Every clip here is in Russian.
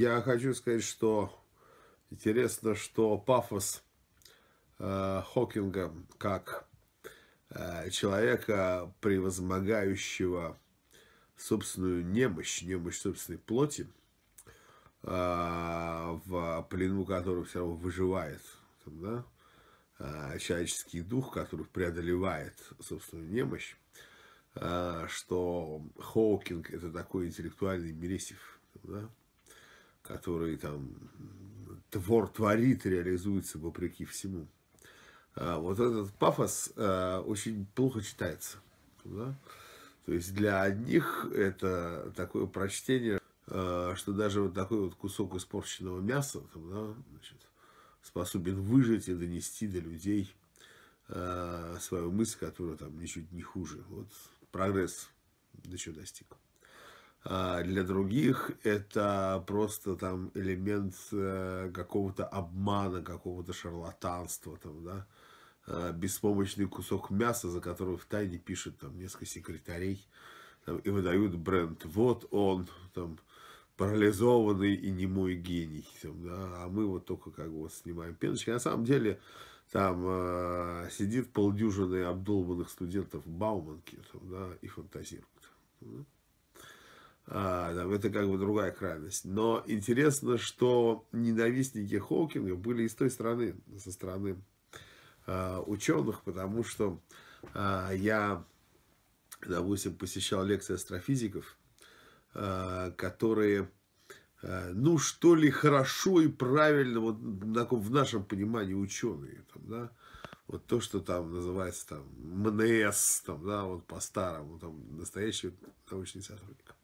Я хочу сказать, что интересно, что пафос э, Хокинга как э, человека, превозмогающего собственную немощь, немощь собственной плоти, э, в плену которого все равно выживает там, да, э, человеческий дух, который преодолевает собственную немощь, э, что Хокинг это такой интеллектуальный Мересев, да, который там твор творит, реализуется вопреки всему. А вот этот пафос э, очень плохо читается. Да? То есть для одних это такое прочтение, э, что даже вот такой вот кусок испорченного мяса там, да, значит, способен выжить и донести до людей э, свою мысль, которая там ничуть не хуже. Вот прогресс до чего достиг. А, для других это просто там элемент э, какого-то обмана, какого-то шарлатанства, там, да, а, беспомощный кусок мяса, за который в тайне пишут там несколько секретарей, там, и выдают бренд. Вот он, там, парализованный и не мой гений, там, да, а мы вот только как бы вот снимаем пеночки. На самом деле, там э, сидит полдюжины обдолбанных студентов Бауманки, там, да, и фантазирует. А, это как бы другая крайность. Но интересно, что ненавистники Хокинга были из той стороны, со стороны а, ученых, потому что а, я, допустим, посещал лекции астрофизиков, которые, ну, что ли, хорошо и правильно, вот в нашем понимании ученые, там, да, вот то, что там называется там МНС, там, да, вот по-старому, там, настоящий научный сотрудник.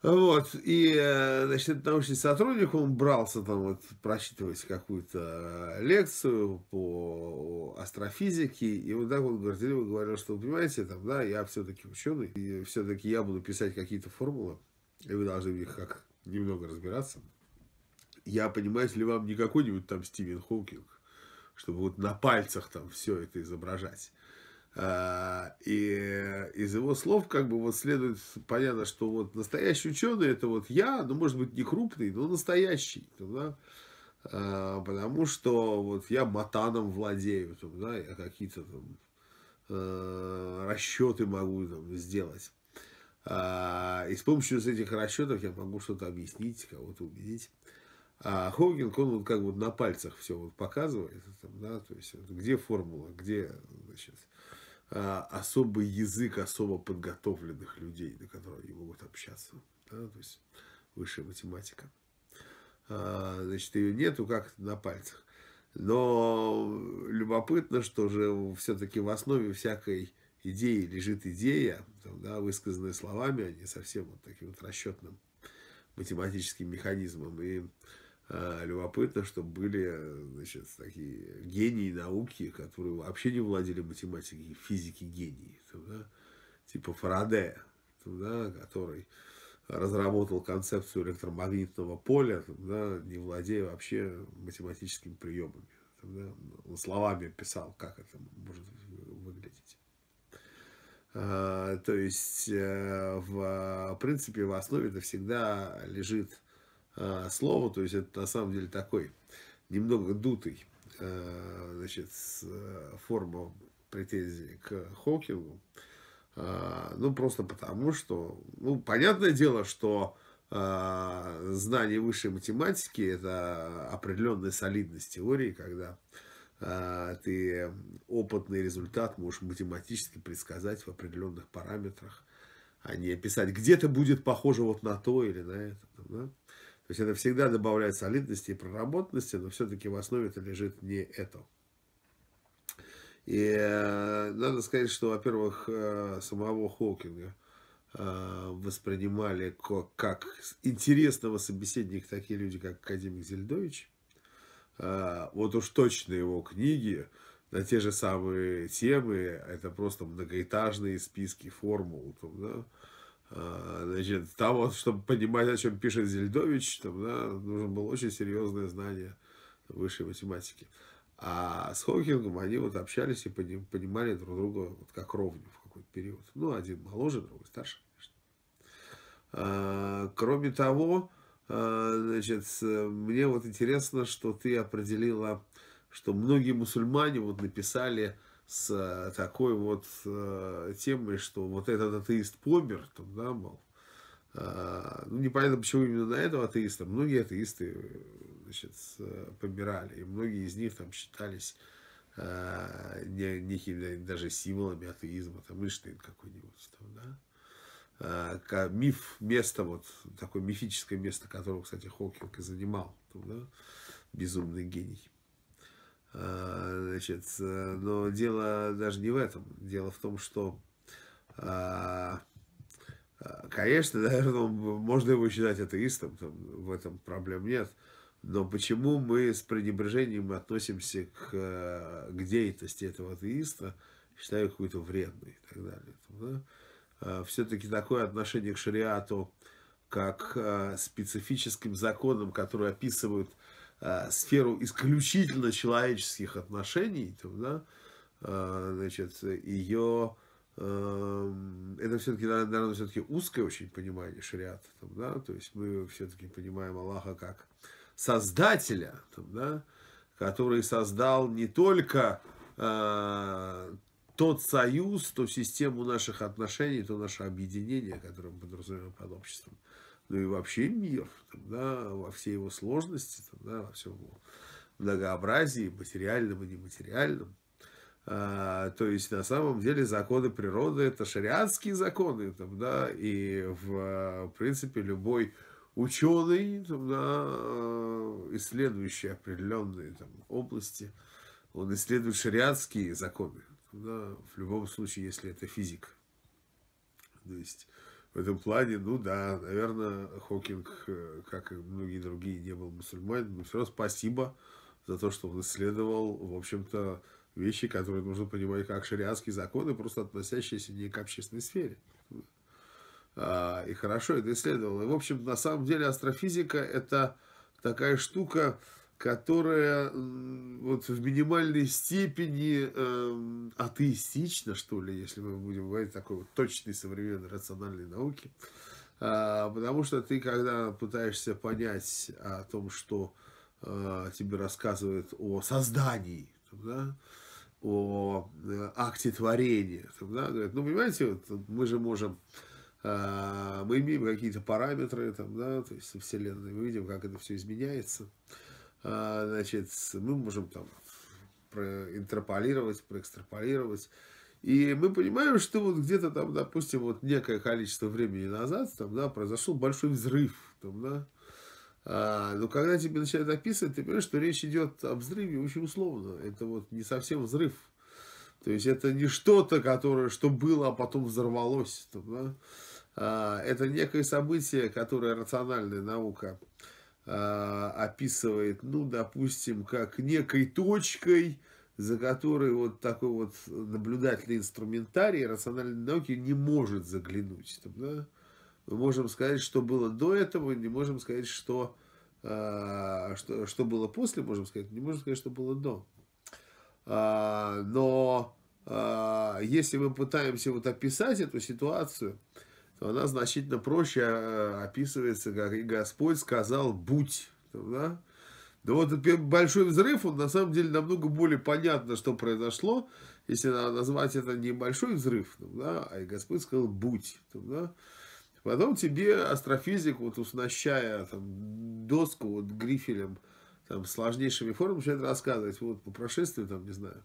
Вот, и, э, значит, этот научный сотрудник, он брался там вот просчитывать какую-то э, лекцию по астрофизике, и вот так он горделиво говорил, что, вы понимаете, там, да, я все-таки ученый, и все-таки я буду писать какие-то формулы, и вы должны в них как немного разбираться. Я, понимаете ли, вам не какой-нибудь там Стивен Хокинг, чтобы вот на пальцах там все это изображать. А, и из его слов как бы вот следует, понятно, что вот настоящий ученый это вот я, ну может быть не крупный, но настоящий, да? А, потому что вот я матаном владею, да, я какие-то там а, расчеты могу там, сделать. И с помощью этих расчетов я могу что-то объяснить, кого-то убедить. А Хогинг, он вот как бы на пальцах все вот показывает, да, то есть где формула, где, значит, э, а, особый язык особо подготовленных людей, на которых они могут общаться. Да? То есть высшая математика. А, значит, ее нету как на пальцах. Но любопытно, что же все-таки в основе всякой идеи лежит идея, да, высказанная словами, а не совсем вот таким вот расчетным математическим механизмом. И Э, любопытно, что были значит, такие гении науки, которые вообще не владели математикой, физики гении. да? Типа Фарадея, да? который разработал концепцию электромагнитного поля, да? не владея вообще математическими приемами. Там, да? Он ну, словами писал, как это может выглядеть. Э, то есть, э, в принципе, в основе это всегда лежит а, слово, то есть это на самом деле такой немного дутый а, значит, а, форма претензий к Хокингу, ну, просто потому что, ну, понятное дело, что знание высшей математики – это определенная солидность теории, когда ты опытный результат можешь математически предсказать в определенных параметрах, а не описать, где-то будет похоже вот на то или на это. Да? То есть это всегда добавляет солидности и проработанности, но все-таки в основе это лежит не это. И э, надо сказать, что, во-первых, э, самого Хокинга э, воспринимали как, интересного собеседника такие люди, как академик Зельдович. вот уж точно его книги на те же самые темы, это просто многоэтажные списки формул. Там, да? А, значит, там вот, чтобы понимать, о чем пишет Зельдович, там, да, нужно было очень серьезное знание высшей математики. А с Хокингом они вот общались и понимали друг друга вот как ровню в какой-то период. Ну, один моложе, другой старше, конечно. А, кроме того, а, значит, мне вот интересно, что ты определила, что многие мусульмане вот написали с э, такой вот э, темой, что вот этот атеист помер, там, да, мол, а, ну, непонятно, почему именно на этого атеиста. Многие атеисты значит, э, помирали, и многие из них там считались не, некими даже символами атеизма, там Иштейн какой-нибудь, там, да. А, миф, место, вот такое мифическое место, которого, кстати, Хокинг и занимал, там, да, безумный гений. Э, значит, э, но дело даже не в этом. Дело в том, что, э, конечно, наверное, можно его считать атеистом, там, в этом проблем нет. Но почему мы с пренебрежением относимся к, к деятельности этого атеиста, считаю какую то вредной и так далее. Да? Все-таки такое отношение к шариату, как специфическим законам, которые описывают Э, сферу исключительно человеческих отношений, там, да, э, значит, ее э, это все-таки, наверное, все-таки узкое очень понимание шариата, там, да, то есть мы все-таки понимаем Аллаха как создателя, там, да, который создал не только тот союз, ту систему наших отношений, то наше объединение, которое мы подразумеваем под обществом, ну и вообще мир там, да, во всей его сложности, там, да, во всем многообразии, материальном и нематериальном. А, то есть на самом деле законы природы это шариатские законы, там, да, и в принципе любой ученый, там, да, э, исследующий определенные там, области, он исследует шариатские законы. Там, да, в любом случае, если это физик. То есть в этом плане, ну да, наверное, Хокинг, э, как и многие другие, не был мусульманин, но все равно спасибо за то, что он исследовал, в общем-то, вещи, которые нужно понимать как шариатские законы, просто относящиеся не к общественной сфере. А, и хорошо это исследовал. И, в общем, на самом деле астрофизика – это такая штука, которая вот в минимальной степени э, атеистична, что ли, если мы будем говорить такой вот точной современной рациональной науки. Э, а, потому что ты, когда пытаешься понять о том, что э, тебе рассказывают о создании, да, о э, акте творения, там, да, говорят, ну, понимаете, вот мы же можем э, мы имеем какие-то параметры, там, да, то есть Вселенной, мы видим, как это все изменяется. А, значит, мы можем там проинтерполировать, проэкстраполировать. И мы понимаем, что вот где-то там, допустим, вот некое количество времени назад там, да, произошел большой взрыв. Там, да. а, но когда тебе начинают описывать, ты понимаешь, что речь идет о взрыве очень условно. Это вот не совсем взрыв. То есть это не что-то, которое, что было, а потом взорвалось. Там, да. а, это некое событие, которое рациональная наука а, описывает, ну, допустим, как некой точкой, за которой вот такой вот наблюдательный инструментарий рациональной науки не может заглянуть. Там, да? Мы можем сказать, что было до этого, не можем сказать, что, а, что, что было после, можем сказать, не можем сказать, что было до. А, но если мы пытаемся вот описать эту ситуацию, то она значительно проще а, описывается, как и Господь сказал «будь». Да? Да вот большой взрыв, он на самом деле намного более понятно, что произошло, если назвать это не большой взрыв, да, а и Господь сказал «будь». Да? Потом тебе астрофизик, вот уснащая там, доску вот, грифелем там, сложнейшими формами начинает рассказывать, вот по прошествии, там, не знаю,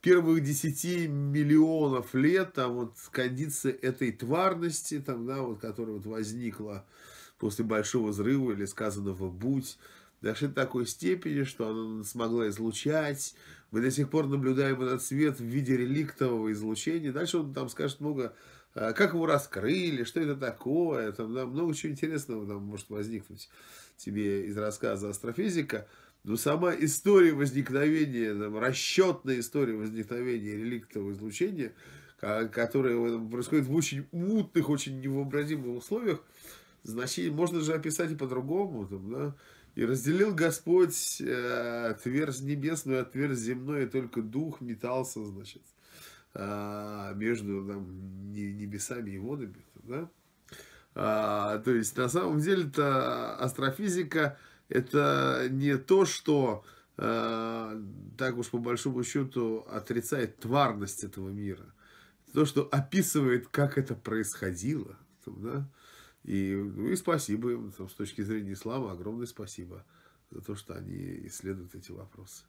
первых 10 миллионов лет, там, вот кондиции этой тварности, там, да, вот, которая вот возникла после большого взрыва или сказанного «будь», дошли до такой степени, что она смогла излучать. Мы до сих пор наблюдаем этот свет в виде реликтового излучения. Дальше он там скажет много, а, как его раскрыли, что это такое, там, да, много чего интересного там может возникнуть тебе из рассказа «Астрофизика», но сама история возникновения, там, расчетная история возникновения реликтового излучения, которое происходит в очень мутных, очень невообразимых условиях, значение можно же описать и по-другому. да? И разделил Господь э, твердь небесную от а твердь земной, и только дух метался, значит, э, между там, небесами и водами. Там, да? А, то есть, на самом деле это астрофизика это не то, что э, так уж по большому счету отрицает тварность этого мира. То, что описывает, как это происходило. да? и, ну, и спасибо им, там, с точки зрения ислама, огромное спасибо за то, что они исследуют эти вопросы.